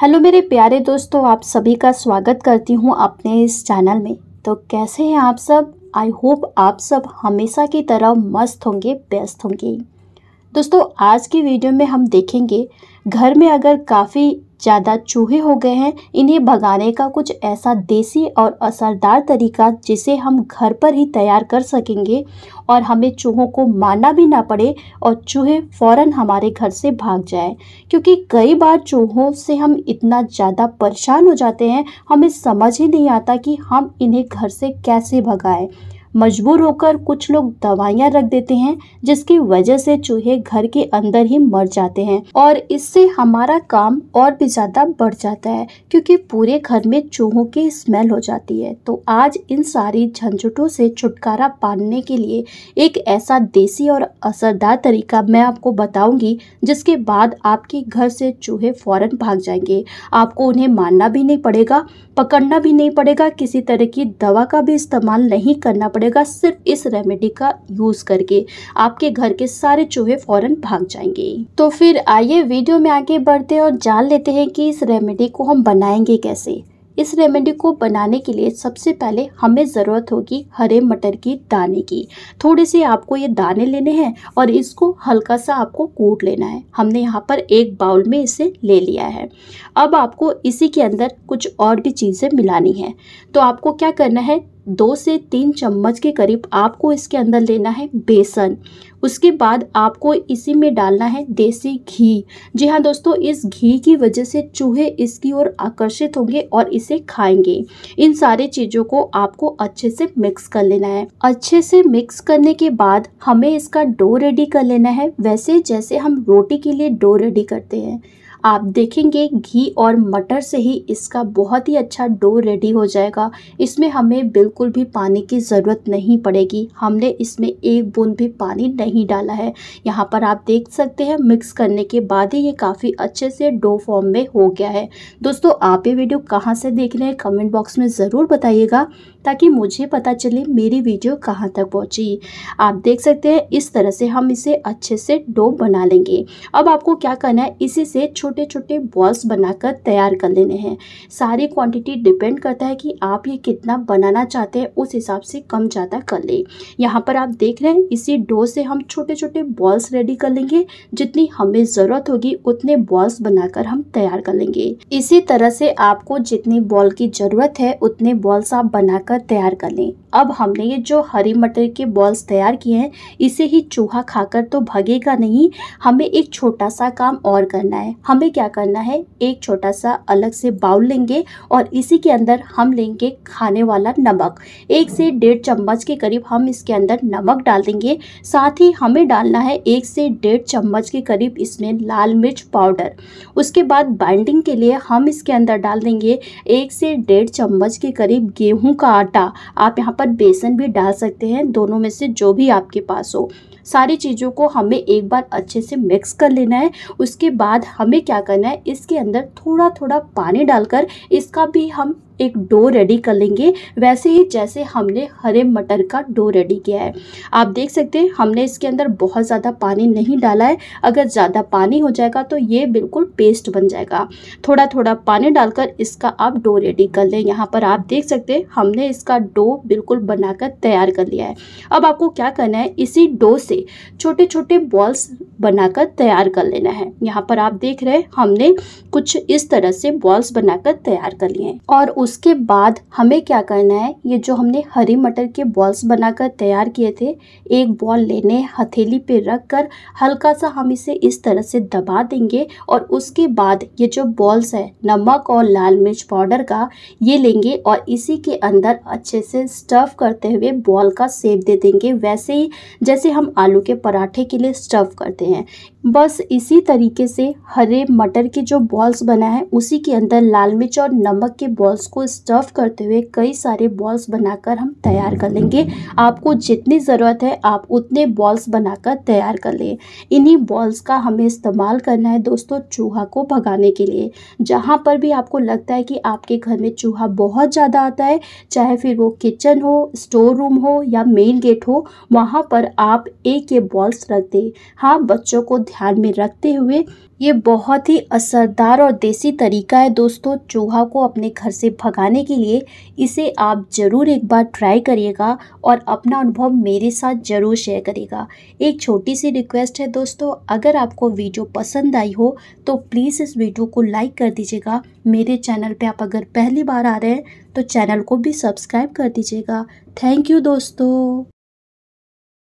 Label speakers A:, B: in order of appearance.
A: hello मेरे प्यारे दोस्तों आप सभी का स्वागत करती हूँ अपने इस चैनल में तो कैसे हैं आप सब आई होप आप सब हमेशा की तरह मस्त होंगे व्यस्त होंगे दोस्तों आज की वीडियो में हम देखेंगे घर में अगर काफ़ी ज़्यादा चूहे हो गए हैं इन्हें भगाने का कुछ ऐसा देसी और असरदार तरीका जिसे हम घर पर ही तैयार कर सकेंगे और हमें चूहों को मारना भी ना पड़े और चूहे फौरन हमारे घर से भाग जाए क्योंकि कई बार चूहों से हम इतना ज़्यादा परेशान हो जाते हैं हमें समझ ही नहीं आता कि हम इन्हें घर से कैसे भगाएं मजबूर होकर कुछ लोग दवाइयाँ रख देते हैं जिसकी वजह से चूहे घर के अंदर ही मर जाते हैं और इससे हमारा काम और भी ज़्यादा बढ़ जाता है क्योंकि पूरे घर में चूहों की स्मेल हो जाती है तो आज इन सारी झंझटों से छुटकारा पाने के लिए एक ऐसा देसी और असरदार तरीका मैं आपको बताऊंगी जिसके बाद आपके घर से चूहे फौरन भाग जाएंगे आपको उन्हें मारना भी नहीं पड़ेगा पकड़ना भी नहीं पड़ेगा किसी तरह की दवा का भी इस्तेमाल नहीं करना पड़ेगा पड़ेगा सिर्फ इस रेमेडी का यूज करके आपके घर के सारे चूहे फौरन भाग जाएंगे तो फिर आइए वीडियो में आगे बढ़ते हैं और जान लेते हैं कि इस रेमेडी को हम बनाएंगे कैसे इस रेमेडी को बनाने के लिए सबसे पहले हमें ज़रूरत होगी हरे मटर की दाने की थोड़े से आपको ये दाने लेने हैं और इसको हल्का सा आपको कूट लेना है हमने यहाँ पर एक बाउल में इसे ले लिया है अब आपको इसी के अंदर कुछ और भी चीज़ें मिलानी है तो आपको क्या करना है दो से तीन चम्मच के करीब आपको इसके अंदर लेना है बेसन उसके बाद आपको इसी में डालना है देसी घी जी हाँ दोस्तों इस घी की वजह से चूहे इसकी ओर आकर्षित होंगे और इसे खाएंगे इन सारे चीज़ों को आपको अच्छे से मिक्स कर लेना है अच्छे से मिक्स करने के बाद हमें इसका डो रेडी कर लेना है वैसे जैसे हम रोटी के लिए डो रेडी करते हैं आप देखेंगे घी और मटर से ही इसका बहुत ही अच्छा डो रेडी हो जाएगा इसमें हमें बिल्कुल भी पानी की ज़रूरत नहीं पड़ेगी हमने इसमें एक बूंद भी पानी नहीं डाला है यहाँ पर आप देख सकते हैं मिक्स करने के बाद ही ये काफ़ी अच्छे से डो फॉर्म में हो गया है दोस्तों आप ये वीडियो कहाँ से देख रहे हैं कमेंट बॉक्स में ज़रूर बताइएगा ताकि मुझे पता चले मेरी वीडियो कहाँ तक पहुँची आप देख सकते हैं इस तरह से हम इसे अच्छे से डो बना लेंगे अब आपको क्या करना है इसी से छोटे छोटे छोटे बॉल्स बनाकर तैयार कर लेने हैं सारी क्वांटिटी डिपेंड करता है कि आप ये कितना बनाना चाहते हैं उस हिसाब से कम ज़्यादा कर लें यहाँ पर आप देख रहे हैं इसी डो से हम छोटे छोटे बॉल्स रेडी कर लेंगे जितनी हमें ज़रूरत होगी उतने बॉल्स बनाकर हम तैयार कर लेंगे इसी तरह से आपको जितनी बॉल की ज़रूरत है उतने बॉल्स आप बनाकर तैयार कर लें अब हमने ये जो हरी मटर के बॉल्स तैयार किए हैं इसे ही चूहा खाकर तो भगेगा नहीं हमें एक छोटा सा काम और करना है हम हमें क्या करना है एक छोटा सा अलग से बाउल लेंगे और इसी के अंदर हम लेंगे खाने वाला नमक एक से डेढ़ चम्मच के करीब हम इसके अंदर नमक डाल देंगे साथ ही हमें डालना है एक से डेढ़ चम्मच के करीब इसमें लाल मिर्च पाउडर उसके बाद बाइंडिंग के लिए हम इसके अंदर डाल देंगे एक से डेढ़ चम्मच के करीब गेहूँ का आटा आप यहाँ पर बेसन भी डाल सकते हैं दोनों में से जो भी आपके पास हो सारी चीज़ों को हमें एक बार अच्छे से मिक्स कर लेना है उसके बाद हमें क्या करना है इसके अंदर थोड़ा थोड़ा पानी डालकर इसका भी हम एक डो रेडी कर लेंगे वैसे ही जैसे हमने हरे मटर का डो रेडी किया है आप देख सकते हैं हमने इसके अंदर बहुत ज़्यादा पानी नहीं डाला है अगर ज़्यादा पानी हो जाएगा तो ये बिल्कुल पेस्ट बन जाएगा थोड़ा थोड़ा पानी डालकर इसका आप डो रेडी कर लें यहाँ पर आप देख सकते हैं हमने इसका डो बिल्कुल बनाकर तैयार कर लिया है अब आपको क्या करना है इसी डो से छोटे छोटे बॉल्स बनाकर तैयार कर लेना है यहाँ पर आप देख रहे हैं हमने कुछ इस तरह से बॉल्स बनाकर तैयार कर लिए हैं और उसके बाद हमें क्या करना है ये जो हमने हरी मटर के बॉल्स बनाकर तैयार किए थे एक बॉल लेने हथेली पे रख कर हल्का सा हम इसे इस तरह से दबा देंगे और उसके बाद ये जो बॉल्स है नमक और लाल मिर्च पाउडर का ये लेंगे और इसी के अंदर अच्छे से स्टफ़ करते हुए बॉल का सेप दे देंगे वैसे ही जैसे हम आलू के पराठे के लिए स्टफ़ करते हैं बस इसी तरीके से हरे मटर के जो बॉल्स बना है उसी के अंदर लाल मिर्च और नमक के बॉल्स इसको स्टफ करते हुए कई सारे बॉल्स बनाकर हम तैयार कर लेंगे आपको जितनी ज़रूरत है आप उतने बॉल्स बनाकर तैयार कर लें इन्हीं बॉल्स का हमें इस्तेमाल करना है दोस्तों चूहा को भगाने के लिए जहाँ पर भी आपको लगता है कि आपके घर में चूहा बहुत ज़्यादा आता है चाहे फिर वो किचन हो स्टोर रूम हो या मेन गेट हो वहाँ पर आप एक ये बॉल्स रख दें हाँ बच्चों को ध्यान में रखते हुए ये बहुत ही असरदार और देसी तरीका है दोस्तों चूहा को अपने घर से भगाने के लिए इसे आप ज़रूर एक बार ट्राई करिएगा और अपना अनुभव मेरे साथ ज़रूर शेयर करिएगा एक छोटी सी रिक्वेस्ट है दोस्तों अगर आपको वीडियो पसंद आई हो तो प्लीज़ इस वीडियो को लाइक कर दीजिएगा मेरे चैनल पे आप अगर पहली बार आ रहे हैं तो चैनल को भी सब्सक्राइब कर दीजिएगा थैंक यू दोस्तों